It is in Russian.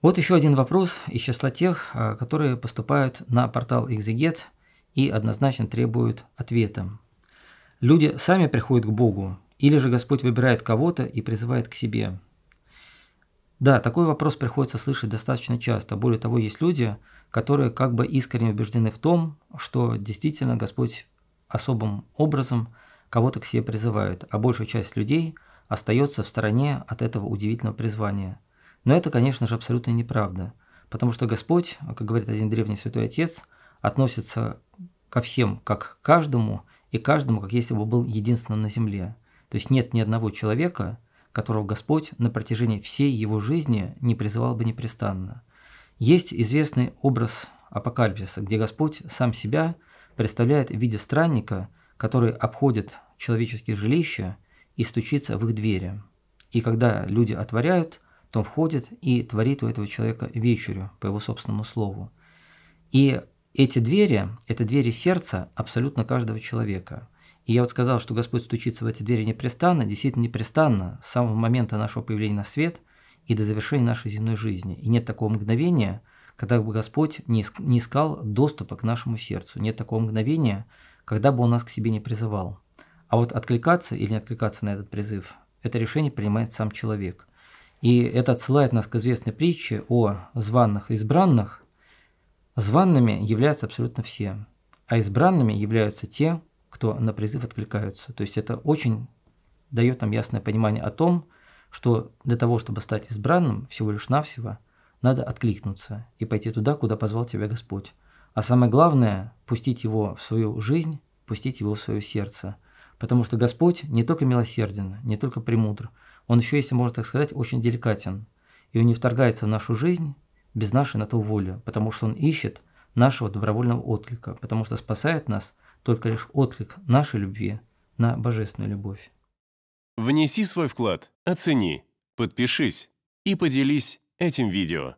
Вот еще один вопрос из числа тех, э, которые поступают на портал Exeget и однозначно требуют ответа. Люди сами приходят к Богу, или же Господь выбирает кого-то и призывает к себе. Да, такой вопрос приходится слышать достаточно часто. Более того, есть люди, которые как бы искренне убеждены в том, что действительно Господь особым образом кого-то к себе призывает, а большая часть людей остается в стороне от этого удивительного призвания – но это, конечно же, абсолютно неправда, потому что Господь, как говорит один древний святой отец, относится ко всем как к каждому и каждому, как если бы был единственным на земле. То есть нет ни одного человека, которого Господь на протяжении всей его жизни не призывал бы непрестанно. Есть известный образ апокалипсиса, где Господь сам себя представляет в виде странника, который обходит человеческие жилища и стучится в их двери. И когда люди отворяют, то входит и творит у этого человека вечерю, по его собственному слову. И эти двери, это двери сердца абсолютно каждого человека. И я вот сказал, что Господь стучится в эти двери непрестанно, действительно непрестанно, с самого момента нашего появления на свет и до завершения нашей земной жизни. И нет такого мгновения, когда бы Господь не искал доступа к нашему сердцу. Нет такого мгновения, когда бы Он нас к себе не призывал. А вот откликаться или не откликаться на этот призыв, это решение принимает сам человек. И это отсылает нас к известной притче о званных и избранных. Званными являются абсолютно все, а избранными являются те, кто на призыв откликаются. То есть это очень дает нам ясное понимание о том, что для того, чтобы стать избранным, всего лишь навсего, надо откликнуться и пойти туда, куда позвал тебя Господь. А самое главное – пустить его в свою жизнь, пустить его в свое сердце – Потому что Господь не только милосерден, не только премудр, Он еще, если можно так сказать, очень деликатен. И Он не вторгается в нашу жизнь без нашей на то воли, потому что Он ищет нашего добровольного отклика, потому что спасает нас только лишь отклик нашей любви на божественную любовь. Внеси свой вклад, оцени, подпишись и поделись этим видео.